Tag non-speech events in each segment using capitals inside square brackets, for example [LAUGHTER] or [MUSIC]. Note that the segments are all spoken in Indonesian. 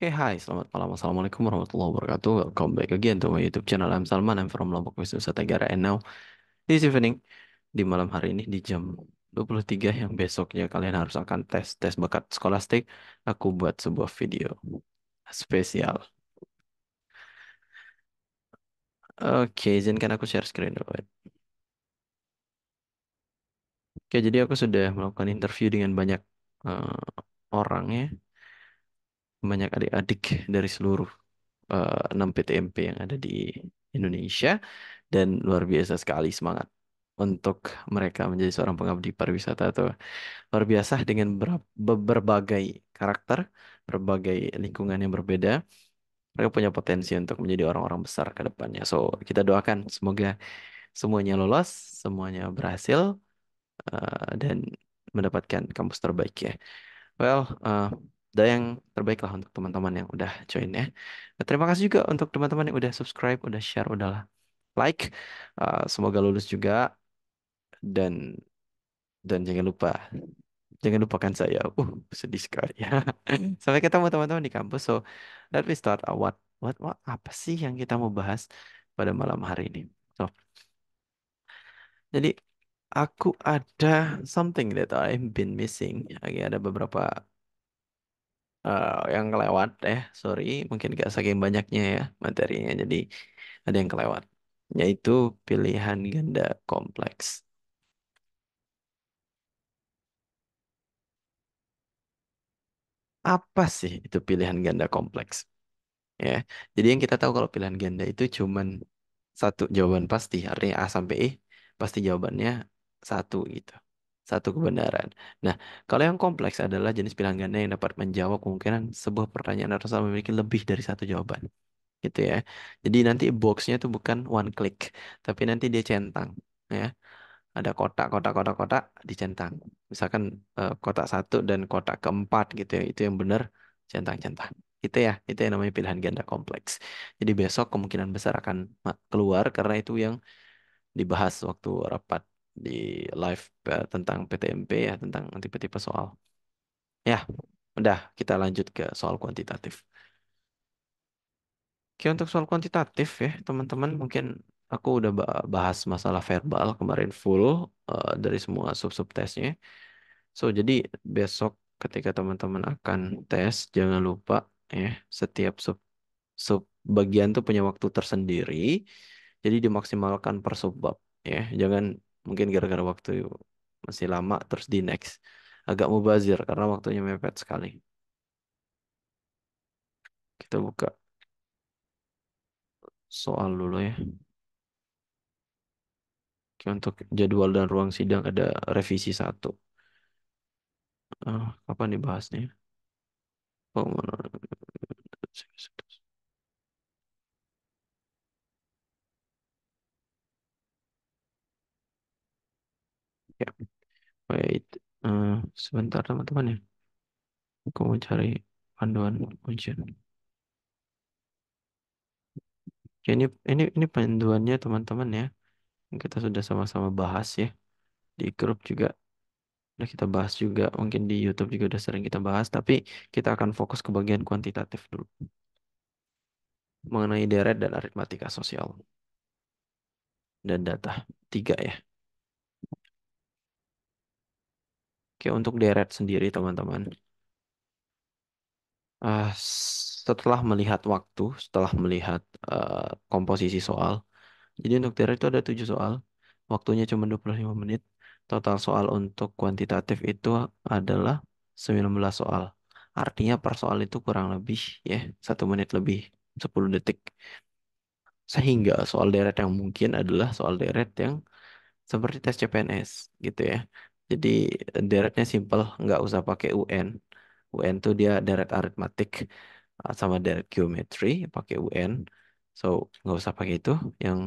Hey, hai, selamat malam. Assalamualaikum warahmatullahi wabarakatuh. Welcome back again to my YouTube channel. I'm Salman, I'm from Lombok, Wisnu Satagara. And now, this evening, di malam hari ini, di jam 23 yang besoknya kalian harus akan tes, tes bakat skolastik, aku buat sebuah video spesial. Oke, izinkan aku share screen dulu. Oke, jadi aku sudah melakukan interview dengan banyak uh, orang ya banyak adik-adik dari seluruh uh, eh, 6 PTMP yang ada di Indonesia dan luar biasa sekali semangat untuk mereka menjadi seorang pengabdi pariwisata atau luar biasa dengan ber berbagai karakter, berbagai lingkungan yang berbeda. Mereka punya potensi untuk menjadi orang-orang besar ke depannya. So, kita doakan semoga semuanya lolos, semuanya berhasil, uh, dan mendapatkan kampus terbaik ya. Well, uh, udah yang terbaik lah untuk teman-teman yang udah join ya. Nah, terima kasih juga untuk teman-teman yang udah subscribe, udah share, udahlah like. Uh, semoga lulus juga dan dan jangan lupa jangan lupakan saya. Uh, sedih sekali ya. [LAUGHS] Sampai ketemu teman-teman di kampus. So, let me start uh, what, what what apa sih yang kita mau bahas pada malam hari ini. So, jadi aku ada something that I've been missing. Okay, ada beberapa uh, yang kelewat eh sorry mungkin gak saking banyaknya ya materinya jadi ada yang kelewat yaitu pilihan ganda kompleks apa sih itu pilihan ganda kompleks ya jadi yang kita tahu kalau pilihan ganda itu cuman satu jawaban pasti artinya A sampai E pasti jawabannya satu gitu satu kebenaran. Nah, kalau yang kompleks adalah jenis pilihan ganda yang dapat menjawab kemungkinan sebuah pertanyaan atau salah memiliki lebih dari satu jawaban. Gitu ya. Jadi nanti boxnya itu bukan one click, tapi nanti dia centang, ya. Ada kotak, kotak, kotak, kotak dicentang. Misalkan eh, kotak satu dan kotak keempat gitu ya, itu yang benar centang-centang. Itu ya, itu yang namanya pilihan ganda kompleks. Jadi besok kemungkinan besar akan keluar karena itu yang dibahas waktu rapat di live eh, tentang PTMP ya tentang tipe-tipe soal. Ya, udah kita lanjut ke soal kuantitatif. Oke, untuk soal kuantitatif ya, teman-teman mungkin aku udah bahas masalah verbal kemarin full uh, dari semua sub-sub tesnya. So, jadi besok ketika teman-teman akan tes, jangan lupa ya, setiap sub sub bagian tuh punya waktu tersendiri. Jadi dimaksimalkan per subbab ya. Jangan mungkin gara-gara waktu masih lama terus di next agak mubazir karena waktunya mepet sekali kita buka soal dulu ya Oke, untuk jadwal dan ruang sidang ada revisi satu uh, kapan dibahasnya oh, Sebentar teman-teman ya. Aku mau cari panduan ujian. Oke, ini ini ini panduannya teman-teman ya. Kita sudah sama-sama bahas ya di grup juga udah kita bahas juga mungkin di YouTube juga sudah sering kita bahas tapi kita akan fokus ke bagian kuantitatif dulu mengenai deret dan aritmatika sosial dan data tiga ya Oke, untuk deret sendiri teman-teman. Uh, setelah melihat waktu, setelah melihat uh, komposisi soal. Jadi untuk deret itu ada tujuh soal. Waktunya cuma 25 menit. Total soal untuk kuantitatif itu adalah 19 soal. Artinya per soal itu kurang lebih ya, satu menit lebih 10 detik. Sehingga soal deret yang mungkin adalah soal deret yang seperti tes CPNS gitu ya. Jadi eh, deretnya simple, nggak usah pakai UN. UN tuh dia deret aritmatik eh, sama deret geometri pakai UN. So nggak usah pakai itu. Yang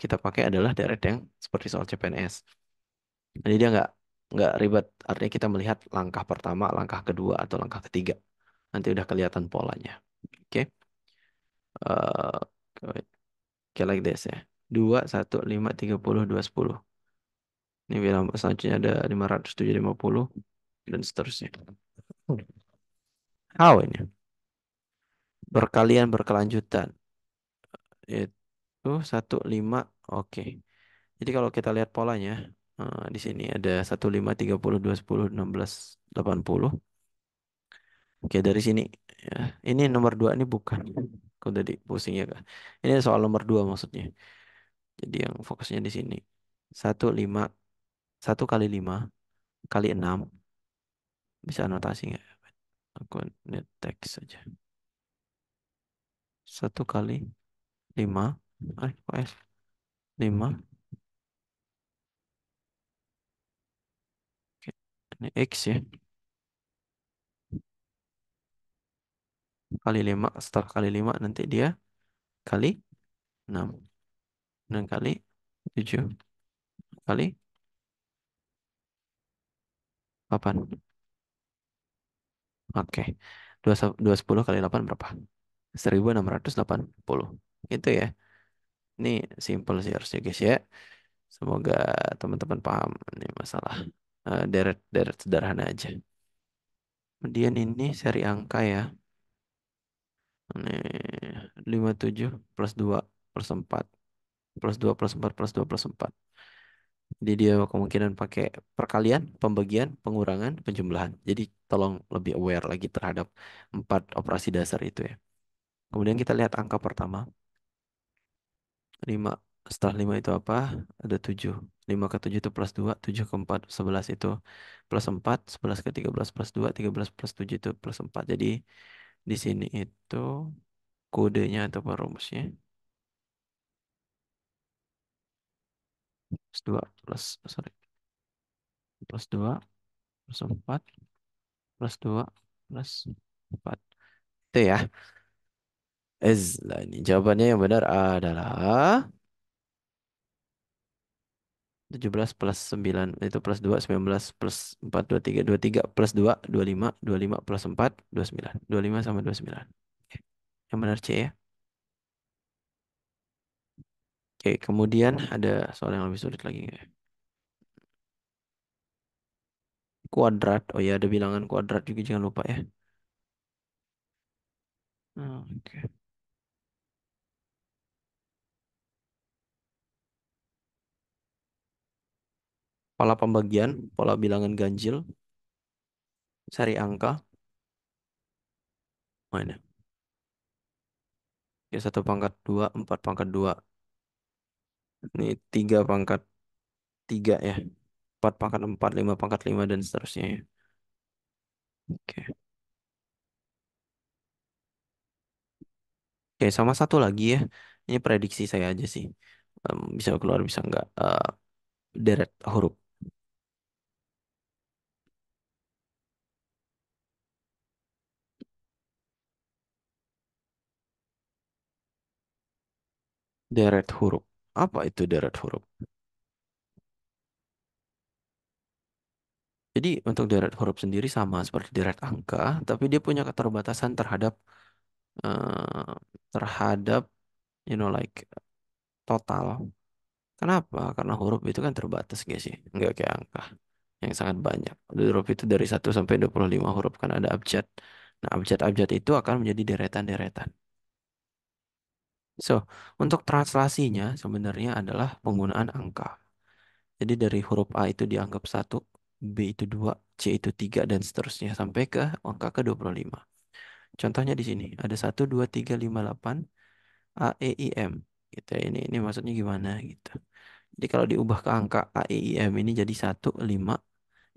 kita pakai adalah deret yang seperti soal CPNS. Jadi dia nggak nggak ribet. Artinya kita melihat langkah pertama, langkah kedua atau langkah ketiga. Nanti udah kelihatan polanya. Oke. Okay? Uh, eh, Oke, okay, like this ya. Dua, satu, lima, tiga puluh, dua, sepuluh. Ini bilang selanjutnya ada 5750 dan seterusnya. How ini? Berkalian berkelanjutan. Itu 15 oke okay. Jadi kalau kita lihat polanya, eh, di sini ada 15 30, 20 16, 80. Oke, okay, dari sini. Ya. Ini nomor 2 ini bukan. kok tadi pusing ya, Kak. Ini soal nomor 2 maksudnya. Jadi yang fokusnya di sini. 15 satu kali lima kali enam Bisa anotasi nggak? Aku net teks saja. satu kali lima eh, kok lima 5. Oke. Ini X ya. Kali lima Setelah kali lima nanti dia kali enam Dan kali tujuh Kali 8. Oke. Okay. 210 kali 8 berapa? 1680. Itu ya. Ini simple sih harusnya guys ya. Semoga teman-teman paham ini masalah eh, deret deret-deret sederhana aja. Kemudian ini seri angka ya. Ini 57 plus 2 plus 4 plus 2 plus 4 plus 2 plus 4. Jadi dia kemungkinan pakai perkalian, pembagian, pengurangan, penjumlahan. Jadi tolong lebih aware lagi terhadap empat operasi dasar itu ya. Kemudian kita lihat angka pertama. 5 setelah 5 itu apa? Ada 7. 5 ke 7 itu plus 2, 7 ke 4, 11 itu plus 4, 11 ke 13 plus 2, 13 plus 7 itu plus 4. Jadi di sini itu kodenya atau rumusnya Plus 2 plus, sorry. Plus 2 plus 4 plus 2 plus 4. Itu ya. is lah ini Jawabannya yang benar adalah 17 plus 9 itu plus 2 19 plus 4 23 23 plus 2 25 25 plus 4 29 25 sama 29. Yang benar C ya. Oke, kemudian ada soal yang lebih sulit lagi. Ya? Kuadrat, oh ya ada bilangan kuadrat juga jangan lupa ya. Oke. Pola pembagian, pola bilangan ganjil, cari angka. Mana? Ya, satu pangkat dua, empat pangkat dua, ini tiga pangkat tiga ya. Empat pangkat empat, lima pangkat lima dan seterusnya ya. Oke. Oke, sama satu lagi ya. Ini prediksi saya aja sih. Um, bisa keluar, bisa enggak. Uh, eh, deret huruf. Deret huruf. Apa itu deret huruf? Jadi untuk deret huruf sendiri sama seperti deret angka, tapi dia punya keterbatasan terhadap uh, terhadap you know like total. Kenapa? Karena huruf itu kan terbatas guys sih? nggak kayak angka yang sangat banyak. Huruf itu dari 1 sampai 25 huruf kan ada abjad. Nah, abjad-abjad itu akan menjadi deretan-deretan. So, untuk translasinya sebenarnya adalah penggunaan angka. Jadi dari huruf A itu dianggap 1, B itu 2, C itu 3, dan seterusnya sampai ke angka ke-25. Contohnya di sini ada 1 2 3 5 8 A E I M gitu ya. Ini ini maksudnya gimana gitu. Jadi kalau diubah ke angka A E I M ini jadi 1 5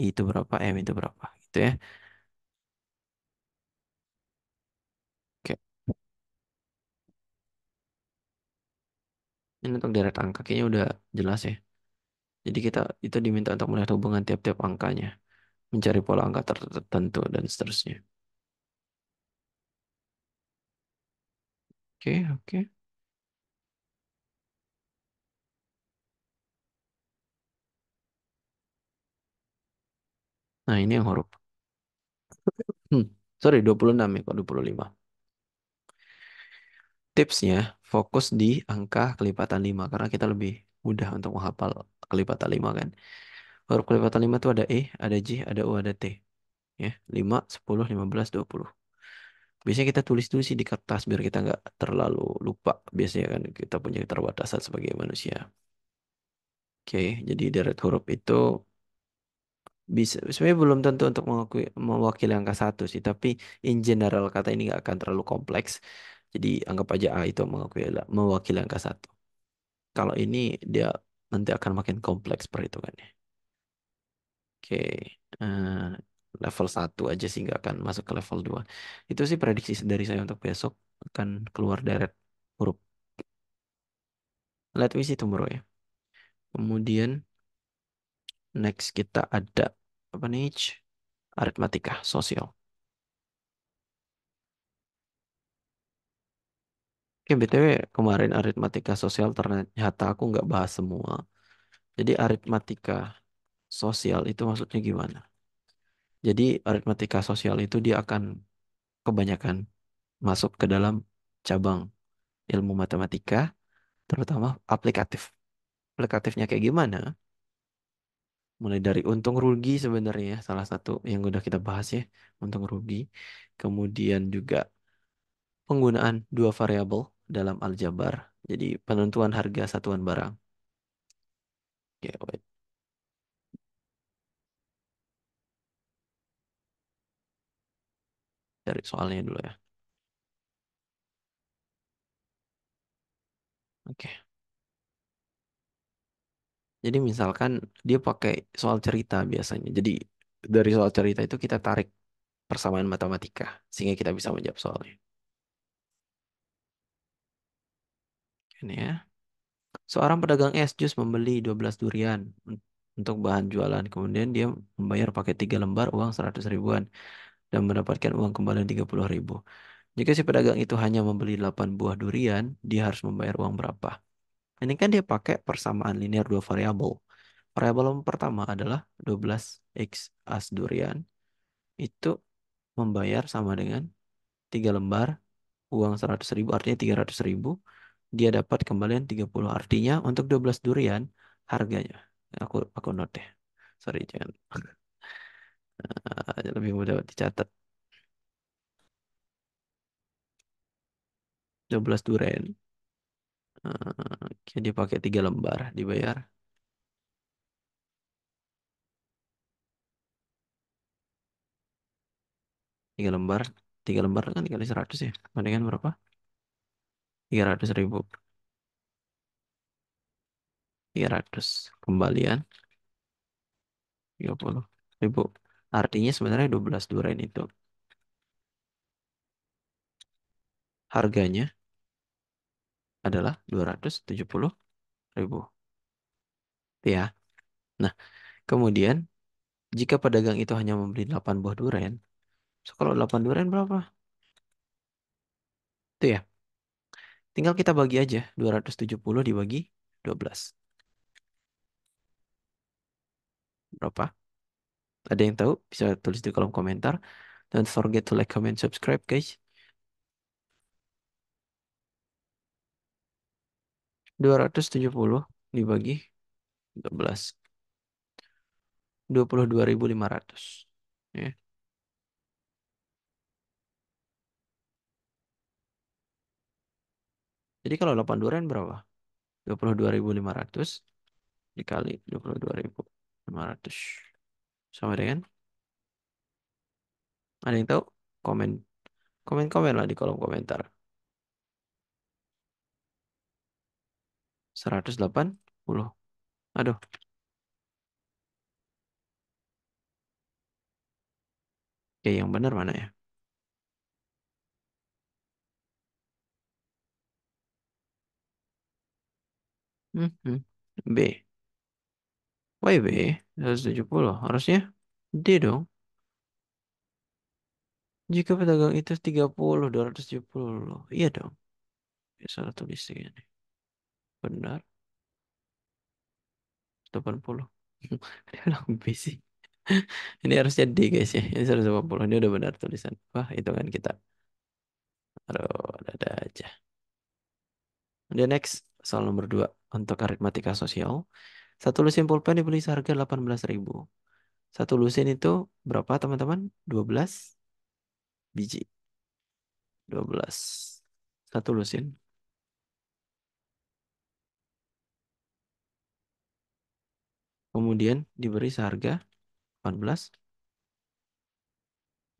I itu berapa, M itu berapa gitu ya. Ini untuk deret angka kayaknya udah jelas ya. Jadi kita itu diminta untuk melihat hubungan tiap-tiap angkanya, mencari pola angka tertentu dan seterusnya. Oke, okay, oke. Okay. Nah, ini yang huruf. Hmm, sorry, 26 ya, kok 25. Tipsnya, fokus di angka kelipatan 5 karena kita lebih mudah untuk menghafal kelipatan 5 kan. Huruf kelipatan 5 itu ada E, ada J, ada U, ada T. Ya, 5, 10, 15, 20. Biasanya kita tulis dulu sih di kertas biar kita nggak terlalu lupa. Biasanya kan kita punya keterbatasan sebagai manusia. Oke, jadi deret huruf itu bisa sebenarnya belum tentu untuk mengakui, mewakili angka satu sih tapi in general kata ini nggak akan terlalu kompleks jadi anggap aja A itu mewakili, mewakili angka satu. Kalau ini dia nanti akan makin kompleks perhitungannya. Oke, uh, level 1 aja sih nggak akan masuk ke level 2. Itu sih prediksi dari saya untuk besok akan keluar deret huruf. Let me see tomorrow ya. Kemudian next kita ada apa nih? Aritmatika, sosial. Oke, BTW kemarin aritmatika sosial ternyata aku nggak bahas semua. Jadi aritmatika sosial itu maksudnya gimana? Jadi aritmatika sosial itu dia akan kebanyakan masuk ke dalam cabang ilmu matematika, terutama aplikatif. Aplikatifnya kayak gimana? Mulai dari untung rugi sebenarnya ya, salah satu yang udah kita bahas ya, untung rugi. Kemudian juga penggunaan dua variabel dalam aljabar. Jadi penentuan harga satuan barang. Oke, okay, wait. Cari soalnya dulu ya. Oke. Okay. Jadi misalkan dia pakai soal cerita biasanya. Jadi dari soal cerita itu kita tarik persamaan matematika sehingga kita bisa menjawab soalnya. Ini ya. Seorang pedagang es jus membeli 12 durian untuk bahan jualan. Kemudian dia membayar pakai tiga lembar uang 100 ribuan dan mendapatkan uang kembali 30 ribu. Jika si pedagang itu hanya membeli 8 buah durian, dia harus membayar uang berapa? Ini kan dia pakai persamaan linear dua variabel. Variabel pertama adalah 12x as durian itu membayar sama dengan 3 lembar uang 100 ribu, artinya 300 ribu dia dapat kembalian 30. Artinya untuk 12 durian harganya aku aku note ya. Sorry jangan. Eh, lebih mudah dicatat. 12 durian. Oke, dia pakai 3 lembar dibayar. Tiga lembar, tiga lembar kan dikali seratus ya. Mendingan berapa? tiga ratus ribu tiga ratus kembalian tiga puluh ribu artinya sebenarnya 12 durian itu harganya adalah 270 ribu ya nah kemudian jika pedagang itu hanya membeli 8 buah durian so kalau 8 durian berapa itu ya Tinggal kita bagi aja 270 dibagi 12. Berapa? Ada yang tahu? Bisa tulis di kolom komentar. Don't forget to like, comment, subscribe guys. 270 dibagi 12. 22.500. Ya. Jadi kalau 8 durian berapa? 22.500 dikali 22.500 sama dengan ada yang tahu? Komen. Komen-komen lah di kolom komentar. 180. Aduh. Oke, yang benar mana ya? Mhm. B. Why B? 170. Harusnya D dong. Jika pedagang itu 30, 270. Iya dong. Oke, salah tulis ini. Benar. 80. [LAUGHS] Dia bilang B sih. [LAUGHS] Ini harusnya D guys ya. Ini 180. Ini udah benar tulisan. Wah, itu kan kita. Aduh, ada-ada aja. Dia next. Soal nomor 2 untuk aritmatika sosial. Satu lusin pulpen dibeli seharga 18.000. Satu lusin itu berapa teman-teman? 12 biji. 12. Satu lusin. Kemudian diberi seharga 18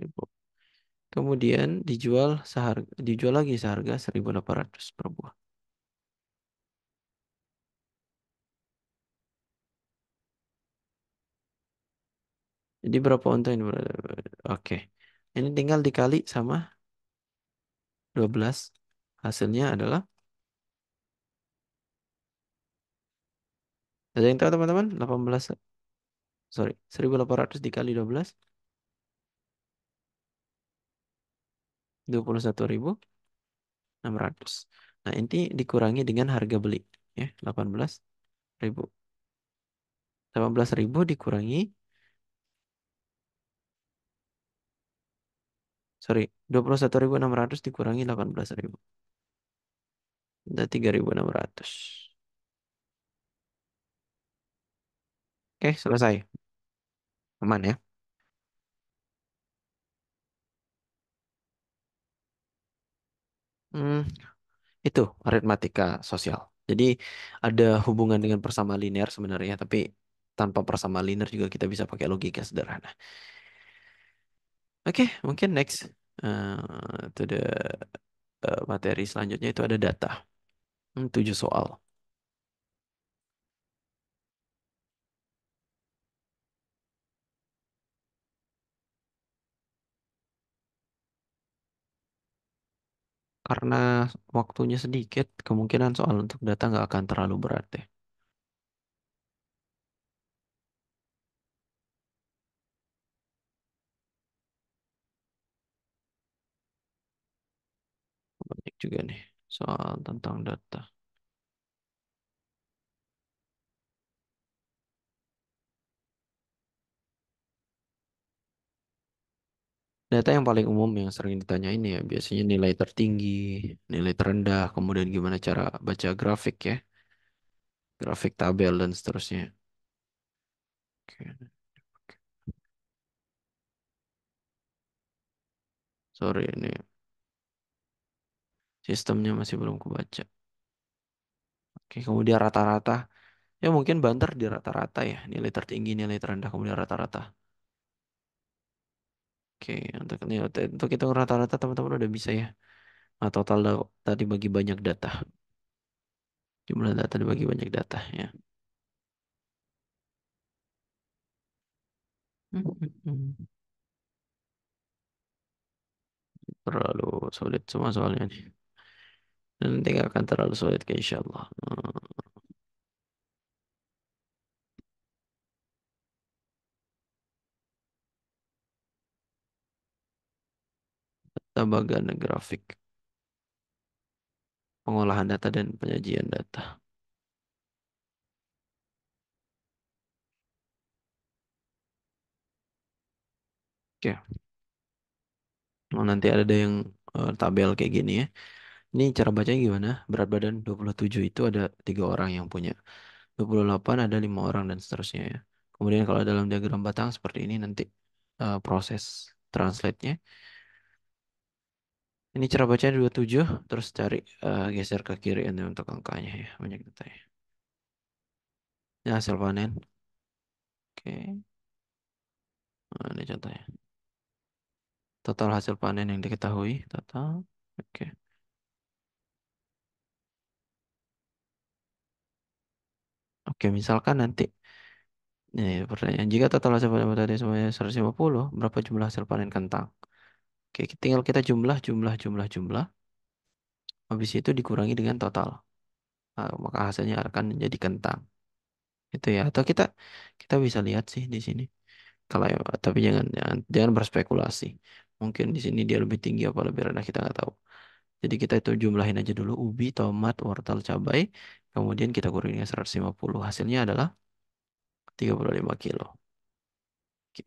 ribu. Kemudian dijual seharga dijual lagi seharga 1.800 per buah. Jadi berapa unta ini? Oke. Ini tinggal dikali sama 12. Hasilnya adalah Ada yang tahu teman-teman? 18 sorry, 1800 dikali 12 21.600. Nah, ini dikurangi dengan harga beli ya, 18.000. 18.000 dikurangi sorry 21.600 dikurangi 18.000 ada 3.600 oke selesai aman ya hmm, itu aritmatika sosial jadi ada hubungan dengan persamaan linear sebenarnya tapi tanpa persamaan linear juga kita bisa pakai logika sederhana Oke, mungkin next uh, eh, to the uh, materi selanjutnya itu ada data. Hmm, tujuh soal. Karena waktunya sedikit, kemungkinan soal untuk data nggak akan terlalu berat Ya. banyak juga nih soal tentang data. Data yang paling umum yang sering ditanya ini ya, biasanya nilai tertinggi, nilai terendah, kemudian gimana cara baca grafik ya, grafik tabel dan seterusnya. Oke. Sorry ini Sistemnya masih belum kubaca. Oke, kemudian rata-rata. Ya mungkin banter di rata-rata ya. Nilai tertinggi, nilai terendah, kemudian rata-rata. Oke, untuk, nilai, untuk kita rata-rata teman-teman udah bisa ya. Nah, total tadi bagi banyak data. Jumlah data dibagi banyak data ya. [LAUGHS] Terlalu sulit semua soalnya nih. Nanti nggak akan terlalu sulit ke insya Allah. Data bagana grafik. Pengolahan data dan penyajian data. Oke. Okay. Oh, nanti ada yang uh, tabel kayak gini ya. Ini cara bacanya gimana? Berat badan 27 itu ada tiga orang yang punya. 28 ada lima orang dan seterusnya ya. Kemudian kalau dalam diagram batang seperti ini nanti uh, proses translate-nya. Ini cara bacanya 27, terus cari uh, geser ke kiri ini untuk angkanya ya, banyak detail. Ini hasil panen. Oke. Okay. Nah, ini contohnya. Total hasil panen yang diketahui, total. Oke. Okay. Oke, misalkan nanti ini pertanyaan jika total hasil panen tadi semuanya 150, berapa jumlah hasil panen kentang? Oke, tinggal kita jumlah jumlah jumlah jumlah. Habis itu dikurangi dengan total. Nah, maka hasilnya akan menjadi kentang. Itu ya. Atau kita kita bisa lihat sih di sini. Kalau ya, tapi jangan jangan berspekulasi. Mungkin di sini dia lebih tinggi apa lebih rendah kita nggak tahu. Jadi kita itu jumlahin aja dulu ubi, tomat, wortel, cabai. Kemudian kita kurangin dengan 150. Hasilnya adalah 35 kilo. Oke.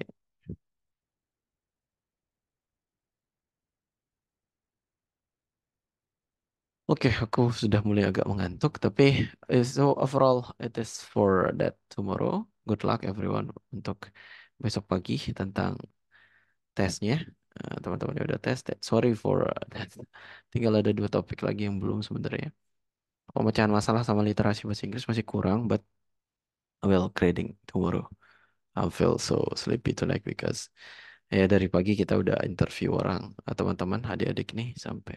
Oke, okay, aku sudah mulai agak mengantuk, tapi eh, so overall it is for that tomorrow. Good luck everyone untuk besok pagi tentang tesnya. Eh, teman-teman ya udah tes sorry for uh, that tinggal ada dua topik lagi yang belum sebenarnya pemecahan masalah sama literasi bahasa Inggris masih kurang but well grading tomorrow I feel so sleepy tonight because ya dari pagi kita udah interview orang eh, teman-teman adik-adik nih sampai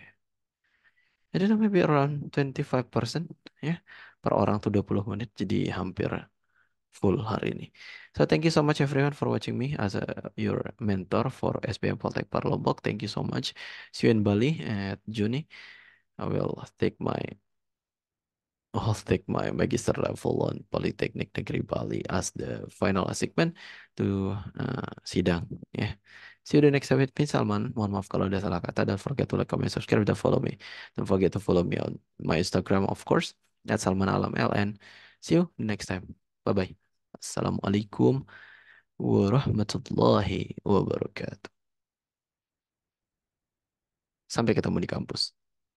know, maybe around 25% ya per orang tuh 20 menit jadi hampir full hari ini. So thank you so much everyone for watching me as a, your mentor for SBM Poltek Parlobok. Thank you so much. See you in Bali at Juni. I will take my I'll take my magister level on Polytechnic Negeri Bali as the final assignment to uh, sidang. Yeah. See you the next time with me, Salman. Mohon maaf kalau ada salah kata. Don't forget to like, comment, subscribe, dan follow me. Don't forget to follow me on my Instagram, of course. That's Salman Alam LN. See you next time. Bye-bye. Assalamualaikum warahmatullahi wabarakatuh. Sampai ketemu di kampus.